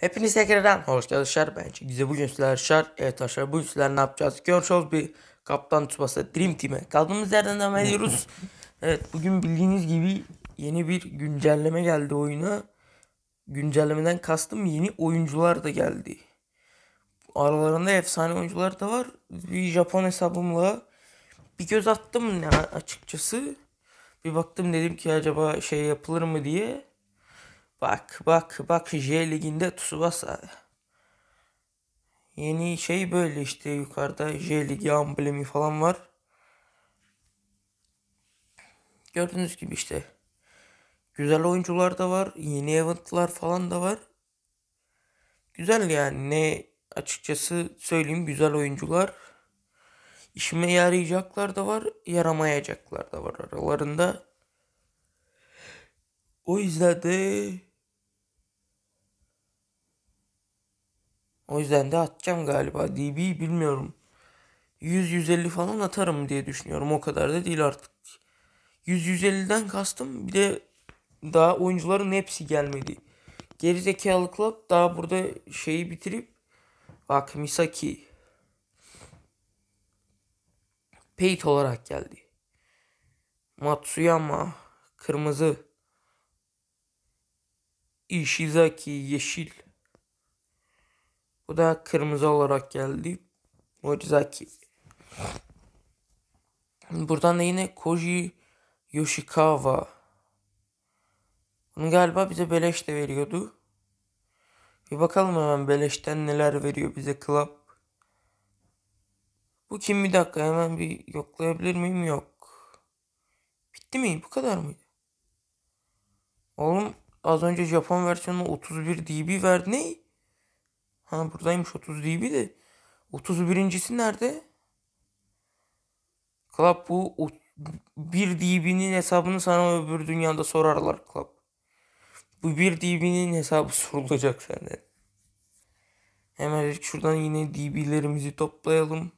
Hepiniz tekrardan hoş geldiniz ben güzel bugün sizler şar evet arkadaşlar bugün sizler ne yapacağız görüşürüz bir kaptan tubası Dream Team'e kaldığımız yerden devam ediyoruz evet bugün bildiğiniz gibi yeni bir güncelleme geldi oyuna güncellemeden kastım yeni oyuncular da geldi aralarında efsane oyuncular da var bir Japon hesabımla bir göz attım ne açıkçası bir baktım dedim ki acaba şey yapılır mı diye Bak bak bak J liginde Tsubasa. Yeni şey böyle işte yukarıda J ligi amblemi falan var. Gördüğünüz gibi işte. Güzel oyuncular da var. Yeni eventlar falan da var. Güzel yani ne açıkçası söyleyeyim güzel oyuncular. İşime yarayacaklar da var, yaramayacaklar da var aralarında. O yüzden de O yüzden de atacağım galiba. DB bilmiyorum. 100-150 falan atarım diye düşünüyorum. O kadar da değil artık. 100-150'den kastım bir de daha oyuncuların hepsi gelmedi. Gerizekalı Club daha burada şeyi bitirip bak Misaki Peyt olarak geldi. Matsuyama kırmızı Ishizaki yeşil bu da kırmızı olarak geldi. Morizaki. Buradan da yine Koji Yoshikawa. Bunu galiba bize beleş de veriyordu. Bir bakalım hemen beleşten neler veriyor bize club. Bu kim bir dakika hemen bir yoklayabilir miyim? Yok. Bitti mi? Bu kadar mıydı? Oğlum az önce Japon versiyonu 31 DB verdi. Ne? Ha buradaymış 30 DB de. 31.si nerede? Club bu 1 DB'nin hesabını sana öbür dünyada sorarlar Club. Bu 1 DB'nin hesabı sorulacak senden. Hemen şuradan yine DB'lerimizi toplayalım.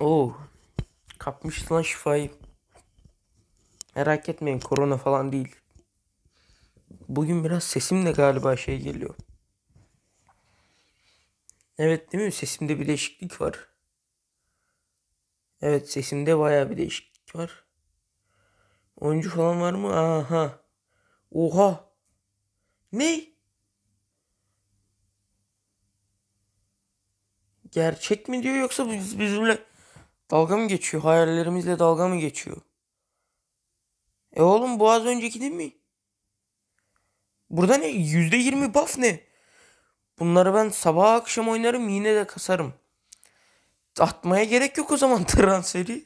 Oo. Oh, kapmış lan şifayı. Merak etmeyin korona falan değil. Bugün biraz sesimle galiba şey geliyor. Evet değil mi? Sesimde bir değişiklik var. Evet sesimde baya bir değişiklik var. Oyuncu falan var mı? Aha. Oha. Ne? Gerçek mi diyor yoksa biz, bizimle dalga mı geçiyor? Hayallerimizle dalga mı geçiyor? E oğlum bu az önceki değil mi? Burada ne? Yüzde yirmi buff ne? Bunları ben sabah akşam oynarım yine de kasarım. Atmaya gerek yok o zaman transferi.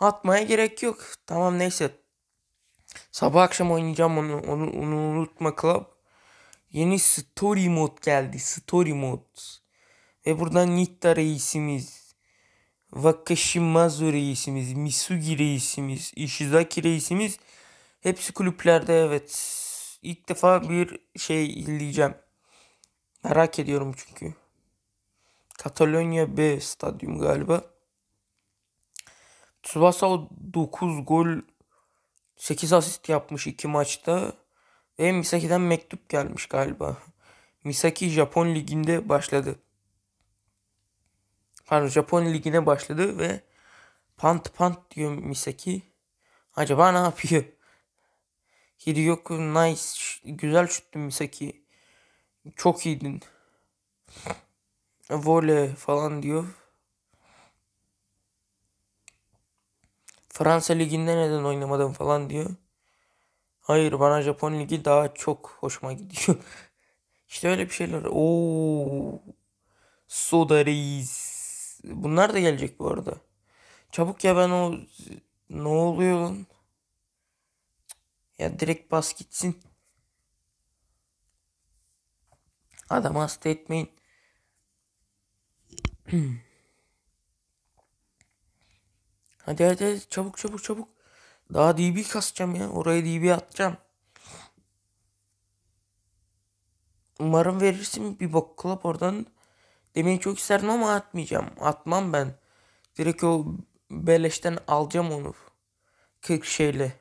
Atmaya gerek yok. Tamam neyse. Sabah akşam oynayacağım onu, onu, onu unutma club. Yeni story mod geldi. Story mod. Ve buradan Nitta reisimiz. Wakashimazu reisimiz, Misugi reisimiz, Ishizaki reisimiz hepsi kulüplerde evet. İlk defa bir şey izleyeceğim. Merak ediyorum çünkü. Katalonya B stadyum galiba. Tsubasa 9 gol 8 asist yapmış 2 maçta. Ve Misaki'den mektup gelmiş galiba. Misaki Japon Ligi'nde başladı pardon Japonya ligine başladı ve pant pant diyor Misaki. Acaba ne yapıyor? Hideyoko nice güzel şuttu Misaki. Çok iyiydin. Vole falan diyor. Fransa liginde neden oynamadın falan diyor. Hayır bana Japon ligi daha çok hoşuma gidiyor. İşte öyle bir şeyler. Oo. Soda Reis. Bunlar da gelecek bu arada. Çabuk ya ben o... Ne oluyor lan? Ya direkt bas gitsin. Adam hasta etmeyin. hadi hadi hadi çabuk çabuk çabuk. Daha DB kasacağım ya. Oraya DB atacağım. Umarım verirsin bir bok klap oradan. Demeyi çok isterdim ama atmayacağım. Atmam ben. Direkt o beleşten alacağım onu. 40 şeyle.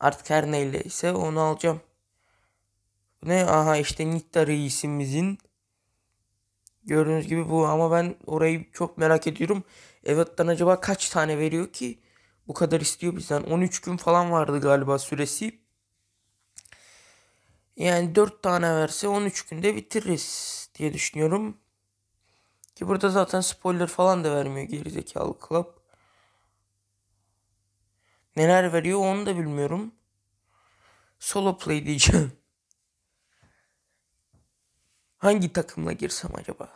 Artık her neyle onu alacağım. Ne? Aha işte Nitta reisimizin. Gördüğünüz gibi bu ama ben orayı çok merak ediyorum. Evet'ten acaba kaç tane veriyor ki? Bu kadar istiyor bizden. 13 gün falan vardı galiba süresi. Yani 4 tane verse 13 günde bitiririz diye düşünüyorum. Ki burada zaten spoiler falan da vermiyor gerizekalı Club. Neler veriyor onu da bilmiyorum. Solo play diyeceğim. Hangi takımla girsem acaba?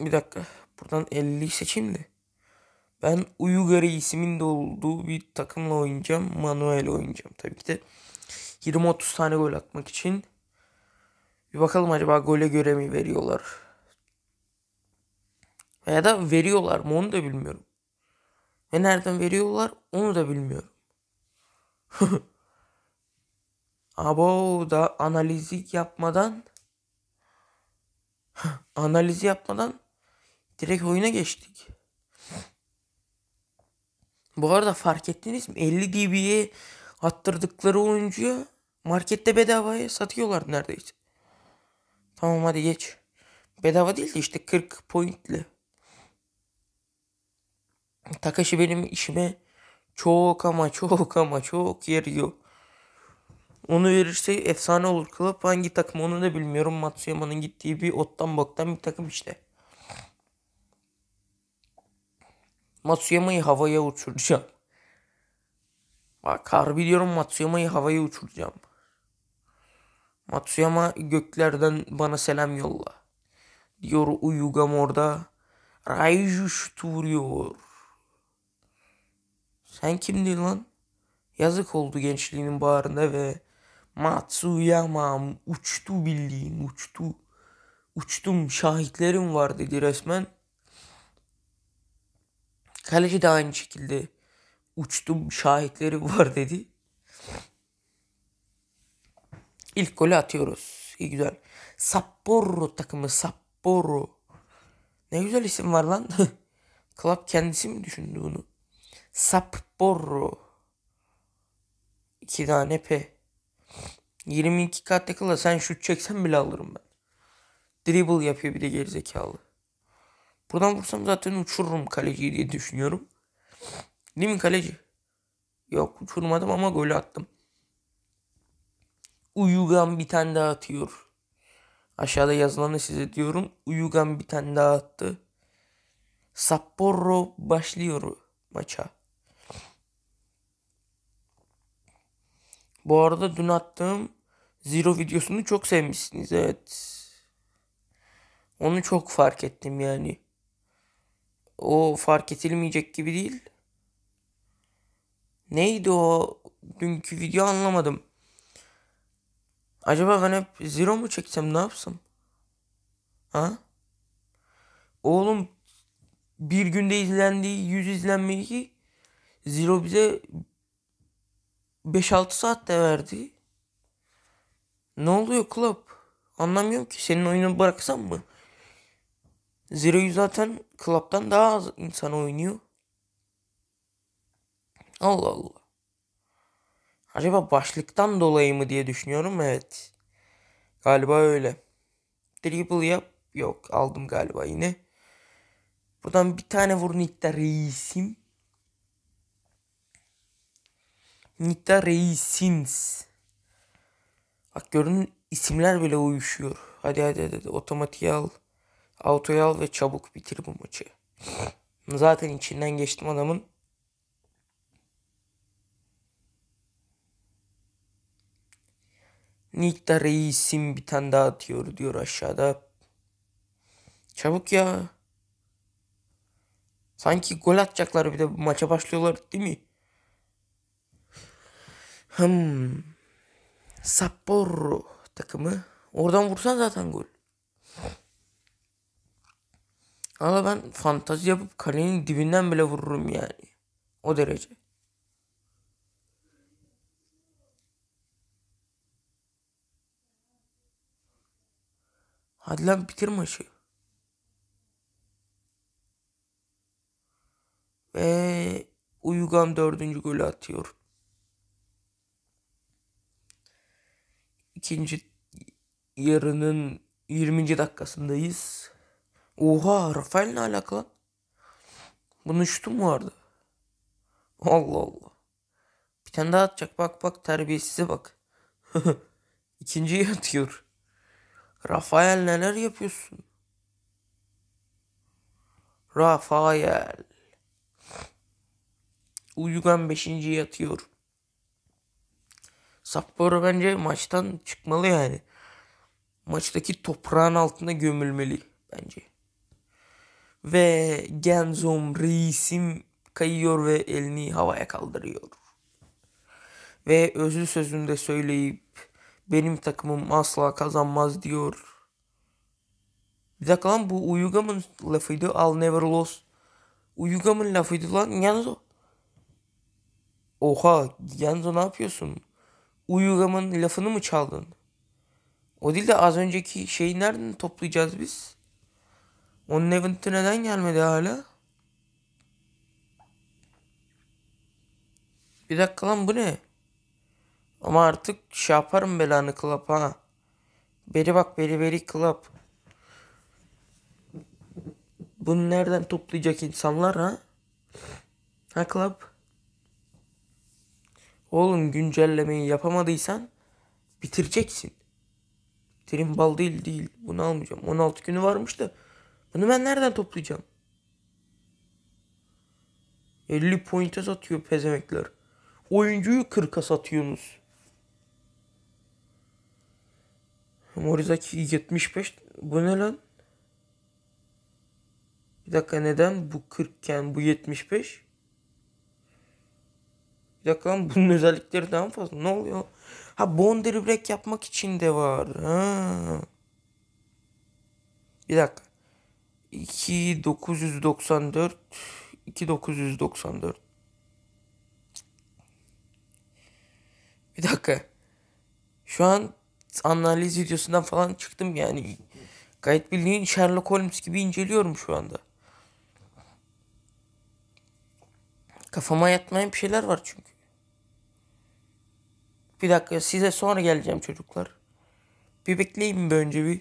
Bir dakika. Buradan 50 seçeyim de. Ben Uyugari ismin olduğu bir takımla oynayacağım. Manuel oynayacağım tabii ki de. 20-30 tane gol atmak için. Bir bakalım acaba gole göre mi veriyorlar. Veya da veriyorlar mı onu da bilmiyorum. Ve nereden veriyorlar onu da bilmiyorum. Abo da analizi yapmadan analizi yapmadan direkt oyuna geçtik. Bu arada fark ettiniz mi? 50 dB'ye attırdıkları oyuncuyu markette bedavaya satıyorlar neredeyse. Tamam hadi geç. Bedava değil de işte 40 pointli. Takashi benim işime çok ama çok ama çok yarıyor. Onu verirse efsane olur. Kılıp hangi takım onu da bilmiyorum. Matsuyama'nın gittiği bir ottan baktan bir takım işte. Matsuyama'yı havaya uçuracağım. Bak harbi diyorum Matsuyama'yı havaya uçuracağım. Matsuyama göklerden bana selam yolla. Diyor Uyuga orada. Raiju vuruyor. Sen kimdin lan? Yazık oldu gençliğinin bağrında ve Matsuyama uçtu bildiğin uçtu. Uçtum şahitlerim var dedi resmen. Kaleci de aynı şekilde uçtum şahitleri var dedi. İlk golü atıyoruz. İyi güzel. Sapporo takımı Sapporo. Ne güzel isim var lan. Klub kendisi mi düşündü bunu? Sapporo. 2 tane P. 22 kat yakala sen şut çeksen bile alırım ben. Dribble yapıyor bir de gerizekalı. Buradan vursam zaten uçururum kaleciyi diye düşünüyorum. Değil mi kaleci? Yok uçurmadım ama golü attım. Uyugan bir tane daha atıyor. Aşağıda yazılanı size diyorum. Uyugan bir tane daha attı. Sapporo başlıyor maça. Bu arada dün attığım Zero videosunu çok sevmişsiniz evet. Onu çok fark ettim yani. O fark edilmeyecek gibi değil. Neydi o dünkü video anlamadım. Acaba ben hep zero mu çeksem ne yapsam? Ha? Oğlum bir günde izlendiği 100 izlenmeyi ki zero bize 5-6 saatte verdi. Ne oluyor Klopp? Anlamıyorum ki. Senin oyunu bıraksam mı? Zero'yu zaten Klopp'tan daha az insan oynuyor. Allah Allah. Acaba başlıktan dolayı mı diye düşünüyorum. Evet. Galiba öyle. Dribble yap. Yok aldım galiba yine. Buradan bir tane vurun itte reisim. Nikta Reisins. Bak görün isimler bile uyuşuyor. Hadi hadi hadi, hadi. otomatiğe al. Autoya al ve çabuk bitir bu maçı. Zaten içinden geçtim adamın. Nikta reisim bir tane daha atıyor diyor aşağıda. Çabuk ya. Sanki gol atacaklar bir de maça başlıyorlar değil mi? Hım Sapporo takımı. Oradan vursan zaten gol. Ama ben fantazi yapıp kalenin dibinden bile vururum yani. O derece. Hadi lan bitir maçı. Ve Uyugan dördüncü golü atıyor. ikinci yarının 20. dakikasındayız. Oha Rafael ne alakalı? Bunun şutu mu vardı? Allah Allah. Bir tane daha atacak bak bak terbiyesize bak. İkinciyi atıyor. Rafael neler yapıyorsun? Rafael. Uyugan beşinciyi atıyor. Sapporo bence maçtan çıkmalı yani. Maçtaki toprağın altına gömülmeli bence. Ve Genzom reisim kayıyor ve elini havaya kaldırıyor. Ve özlü sözünde söyleyip benim takımım asla kazanmaz diyor. Bir dakika lan bu Uyugam'ın lafıydı. I'll never lose. Uyugam'ın lafıydı lan Genzo. Oha Genzo ne yapıyorsun? Uyuram'ın lafını mı çaldın? O değil de az önceki şeyi nereden toplayacağız biz? Onun eventi neden gelmedi hala? Bir dakika lan bu ne? Ama artık şey yaparım belanı klap ha. Beri bak beri beri klap. Bunu nereden toplayacak insanlar ha? Ha klap? Oğlum güncellemeyi yapamadıysan bitireceksin. Terim bal değil değil. Bunu almayacağım. 16 günü varmış da. Bunu ben nereden toplayacağım? 50 pointe satıyor pezemekler. Oyuncuyu 40'a satıyorsunuz. Morizaki 75. Bu ne lan? Bir dakika neden bu 40 iken bu 75? Bir dakika lan bunun özellikleri daha mı fazla? Ne oluyor? Ha boundary break yapmak için de var. Ha. Bir dakika. 2994 2994 Bir dakika. Şu an analiz videosundan falan çıktım yani. Gayet bildiğin Sherlock Holmes gibi inceliyorum şu anda. Kafama yatmayan bir şeyler var çünkü. Bir dakika size sonra geleceğim çocuklar. Bir bekleyin bir önce bir.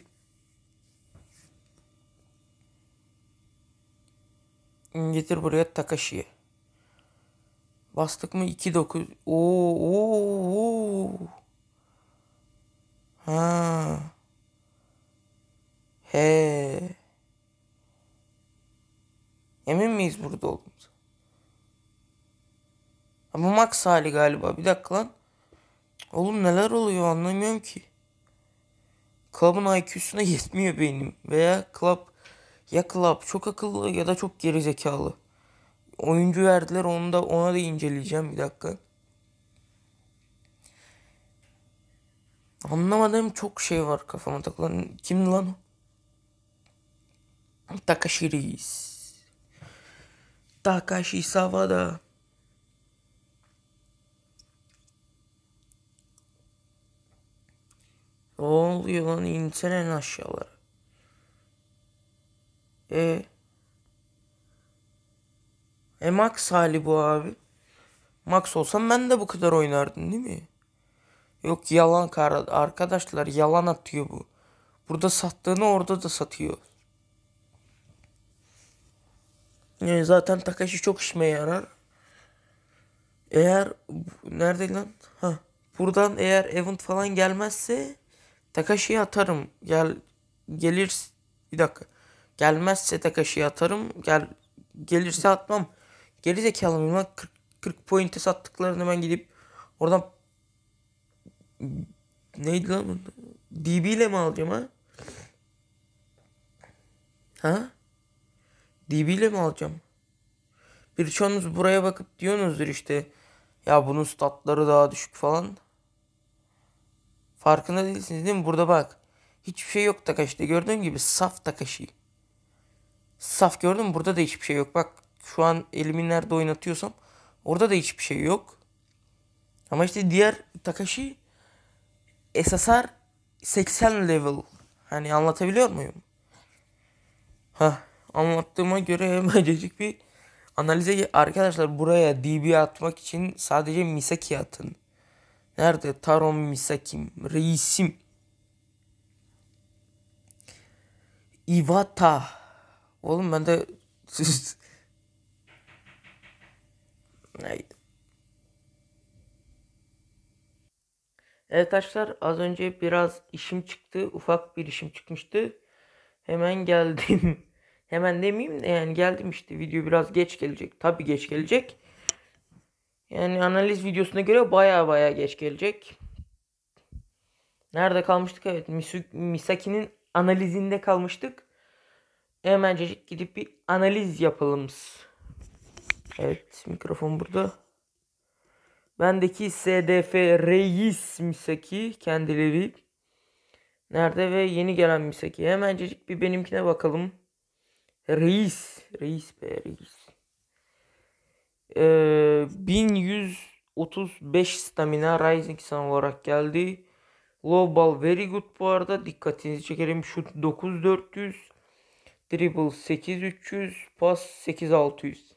Getir buraya Takashi'ye. Bastık mı 2-9. Oo, oo, oo. Ha. He. Emin miyiz burada olduğumuz? Ama bu max hali galiba. Bir dakika lan. Oğlum neler oluyor anlamıyorum ki. Club'ın IQ'suna yetmiyor benim. Veya Club ya Club çok akıllı ya da çok gerizekalı. Oyuncu verdiler onu da ona da inceleyeceğim bir dakika. Anlamadığım çok şey var kafama takılan. Kim lan o? Takashi Reis. Takashi Savada. Ne oluyor lan insene en aşağılara. E E Max hali bu abi. Max olsam ben de bu kadar oynardım değil mi? Yok yalan arkadaşlar yalan atıyor bu. Burada sattığını orada da satıyor. Yani e, zaten Takashi çok işime yarar. Eğer nerede lan? Ha. Buradan eğer event falan gelmezse Takashi'yi atarım. Gel gelir bir dakika. Gelmezse Takashi'yi atarım. Gel gelirse atmam. Geri zekalı mıyım 40, 40 pointe sattıklarını hemen gidip oradan neydi lan? DB ile mi alacağım ha? Ha? DB ile mi alacağım? bir çoğunuz şey buraya bakıp diyorsunuzdur işte. Ya bunun statları daha düşük falan. Farkında değilsiniz değil mi? Burada bak. Hiçbir şey yok Takashi'de. Gördüğün gibi saf Takashi. Saf gördün mü? Burada da hiçbir şey yok. Bak şu an elimi nerede oynatıyorsam orada da hiçbir şey yok. Ama işte diğer Takashi SSR 80 level. Hani anlatabiliyor muyum? Ha anlattığıma göre böylecik bir analize arkadaşlar buraya DB atmak için sadece Misaki atın. Nerede Taron Misakim? Reisim. Iwata. Oğlum ben de... Neydi? Evet arkadaşlar az önce biraz işim çıktı. Ufak bir işim çıkmıştı. Hemen geldim. Hemen demeyeyim de yani geldim işte. Video biraz geç gelecek. Tabii geç gelecek. Yani analiz videosuna göre baya baya geç gelecek. Nerede kalmıştık? Evet Misaki'nin analizinde kalmıştık. Hemencecik gidip bir analiz yapalımız. Evet mikrofon burada. Bendeki SDF Reis Misaki kendileri. Nerede ve yeni gelen Misaki. Hemencecik bir benimkine bakalım. Reis. Reis be reis. Ee, 1135 stamina Rising Sun olarak geldi. Low ball very good bu arada. Dikkatinizi çekelim. Şut 9400. Dribble 8300. Pas 8600.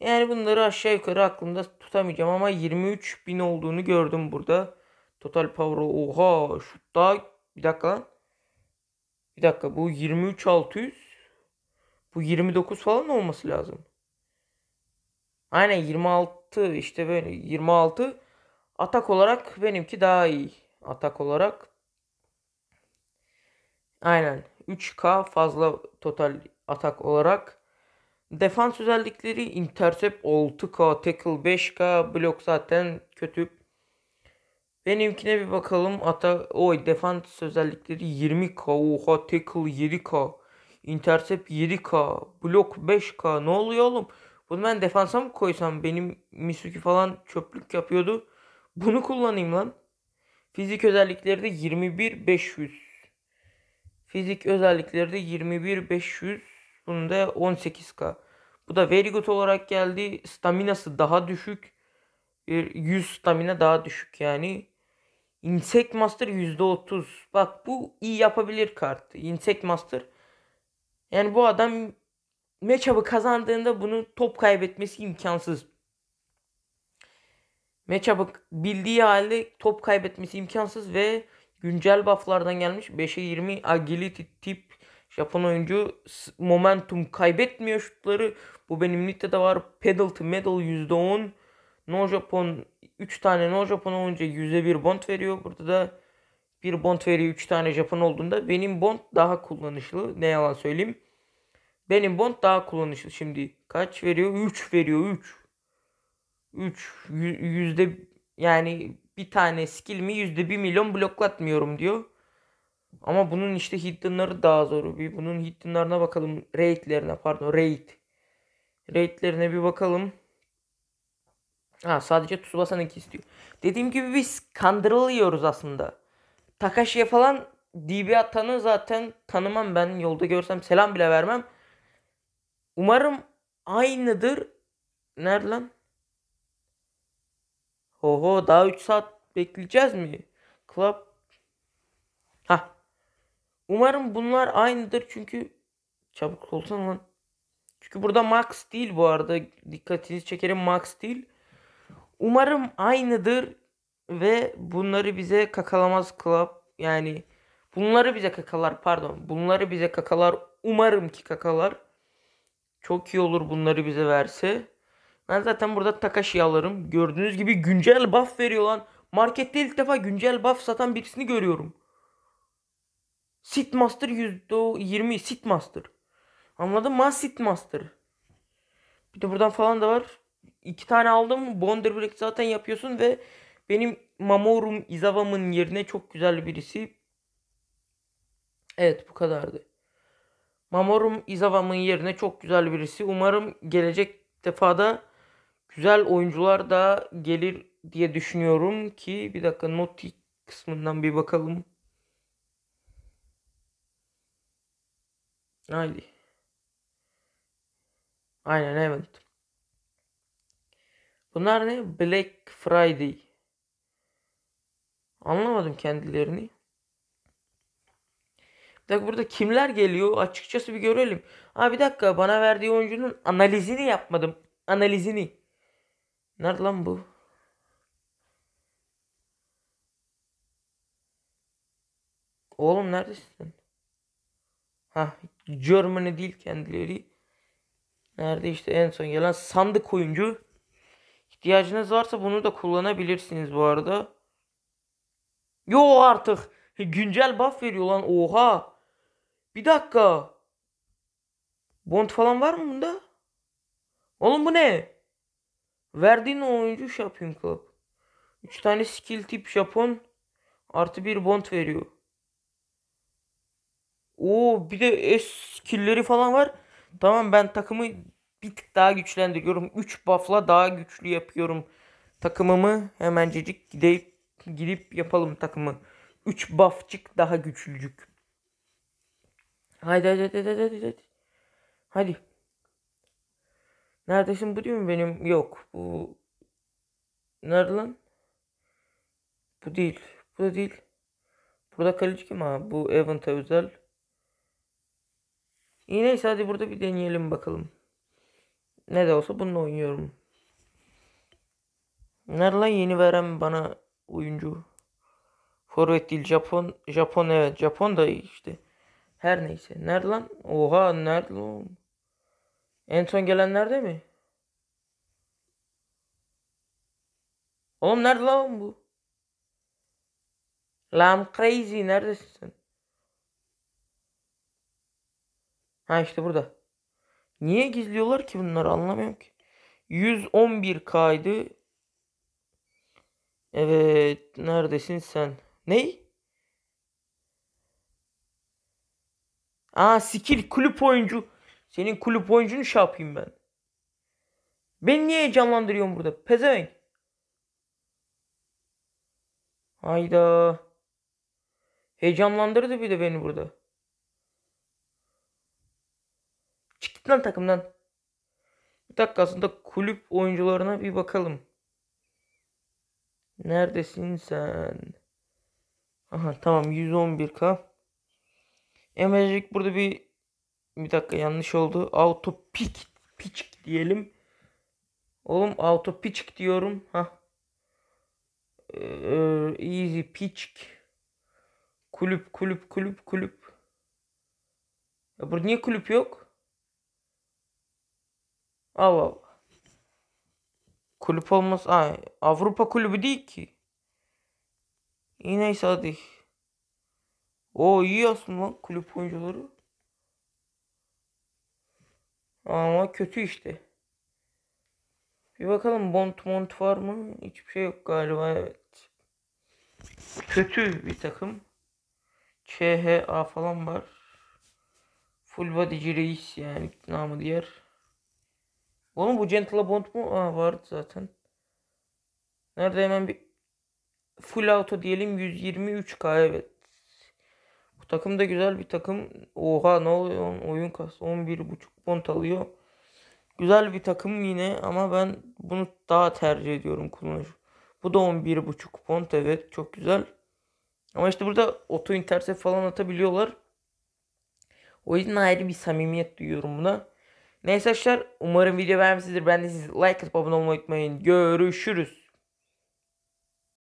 Yani bunları aşağı yukarı aklımda tutamayacağım ama 23.000 olduğunu gördüm burada. Total power oha şut daha bir dakika lan. Bir dakika bu 23.600. Bu 29 falan olması lazım. Aynen 26 işte böyle 26 atak olarak benimki daha iyi. Atak olarak aynen 3K fazla total atak olarak. Defans özellikleri intercept 6K, tackle 5K, blok zaten kötü. Benimkine bir bakalım. Ata oy defans özellikleri 20K, oha tackle 7K, intercept 7K, blok 5K. Ne oluyor oğlum? Bunu ben defansa mı koysam? Benim Misuki falan çöplük yapıyordu. Bunu kullanayım lan. Fizik özellikleri de 21500. Fizik özellikleri de 21500. Bunun da 18k. Bu da very good olarak geldi. Staminası daha düşük. 100 stamina daha düşük yani. Insect Master %30. Bak bu iyi yapabilir kart Insect Master. Yani bu adam matchup'ı kazandığında bunun top kaybetmesi imkansız. Matchup'ı bildiği halde top kaybetmesi imkansız ve güncel bufflardan gelmiş 5'e 20 agility tip Japon oyuncu momentum kaybetmiyor şutları. Bu benim ligde var. Pedal to medal %10. No Japon 3 tane No Japon olunca %1 bond veriyor. Burada da bir bond veriyor 3 tane Japon olduğunda benim bond daha kullanışlı. Ne yalan söyleyeyim. Benim Bond daha kullanışlı şimdi. Kaç veriyor? 3 veriyor 3. 3 yüzde yani bir tane skill mi yüzde bir milyon bloklatmıyorum diyor. Ama bunun işte hiddenları daha zor. Bir bunun hiddenlarına bakalım. Raid'lerine pardon raid. Raid'lerine bir bakalım. Ha sadece Tsubasa'nınki istiyor. Dediğim gibi biz kandırılıyoruz aslında. Takashi'ye falan DB atanı zaten tanımam ben. Yolda görsem selam bile vermem. Umarım aynıdır. Nerede lan? Oho daha 3 saat bekleyeceğiz mi? Club. Ha. Umarım bunlar aynıdır çünkü çabuk olsan lan. Çünkü burada max değil bu arada. Dikkatinizi çekerim max değil. Umarım aynıdır ve bunları bize kakalamaz Club. Yani bunları bize kakalar pardon. Bunları bize kakalar. Umarım ki kakalar. Çok iyi olur bunları bize verse. Ben zaten burada Takashi'yi alırım. Gördüğünüz gibi güncel buff veriyor lan. Markette ilk defa güncel buff satan birisini görüyorum. Sitmaster %20 Sitmaster. Anladın mı? Sitmaster. Bir de buradan falan da var. İki tane aldım. Bonder Break zaten yapıyorsun ve benim Mamorum izavamın yerine çok güzel birisi. Evet bu kadardı. Mamorum Izawa'mın yerine çok güzel birisi. Umarım gelecek defada güzel oyuncular da gelir diye düşünüyorum ki bir dakika not kısmından bir bakalım. Haydi. Aynen evet. Bunlar ne? Black Friday. Anlamadım kendilerini dakika burada kimler geliyor açıkçası bir görelim. Ha bir dakika bana verdiği oyuncunun analizini yapmadım. Analizini. Nerede lan bu? Oğlum neredesin? Ha Germany değil kendileri. Nerede işte en son gelen sandık oyuncu. İhtiyacınız varsa bunu da kullanabilirsiniz bu arada. Yo artık. Güncel buff veriyor lan oha. Bir dakika. Bond falan var mı bunda? Oğlum bu ne? Verdiğin oyuncu Shopping Club. 3 tane skill tip Japon artı bir Bond veriyor. Oo bir de es skill'leri falan var. Tamam ben takımı bir tık daha güçlendiriyorum. 3 buff'la daha güçlü yapıyorum takımımı. Hemencecik gidip gidip yapalım takımı. 3 buff'cık daha güçlücük. Haydi haydi haydi haydi haydi. Hadi. haydi. Neredesin bu değil mi benim? Yok bu. Nerede lan? Bu değil. Bu da değil. Burada kaleci kim ha? Bu Event'a özel. İyi neyse hadi burada bir deneyelim bakalım. Ne de olsa bununla oynuyorum. Nerede lan yeni veren bana oyuncu? Forvet değil Japon. Japon evet Japon da işte. Her neyse. Nerede lan? Oha nerede lan? En son gelen nerede mi? Oğlum nerede lan bu? Lan crazy neredesin sen? Ha işte burada. Niye gizliyorlar ki bunları anlamıyorum ki. 111 kaydı. Evet neredesin sen? Ney? Aa skill kulüp oyuncu. Senin kulüp oyuncunu şey yapayım ben. Beni niye heyecanlandırıyorsun burada? Pezevenk. Hayda. Heyecanlandırdı bir de beni burada. Çık git lan takımdan. Bir dakika aslında kulüp oyuncularına bir bakalım. Neredesin sen? Aha tamam 111k. Emrecik burada bir bir dakika yanlış oldu. Auto pick pick diyelim. Oğlum auto pick diyorum. Ha. Ee, easy pick. Kulüp kulüp kulüp kulüp. Ya burada niye kulüp yok? Allah Allah. Kulüp olmaz. Aa, Avrupa kulübü değil ki. İyi neyse hadi. O iyi aslında lan kulüp oyuncuları. Ama kötü işte. Bir bakalım bont mont var mı? Hiçbir şey yok galiba evet. Kötü bir takım. CHA falan var. Full body reis yani namı diğer. Oğlum bu Gentle Bond mu? Aa vardı zaten. Nerede hemen bir Full auto diyelim 123k evet. Bu takım da güzel bir takım. Oha ne oluyor? Oyun kastı 11.5 pont alıyor. Güzel bir takım yine ama ben bunu daha tercih ediyorum kullanıcı. Bu da 11.5 pont evet çok güzel. Ama işte burada oto intercept falan atabiliyorlar. O yüzden ayrı bir samimiyet duyuyorum buna. Neyse arkadaşlar umarım video beğenmişsinizdir. Ben de siz like atıp abone olmayı unutmayın. Görüşürüz.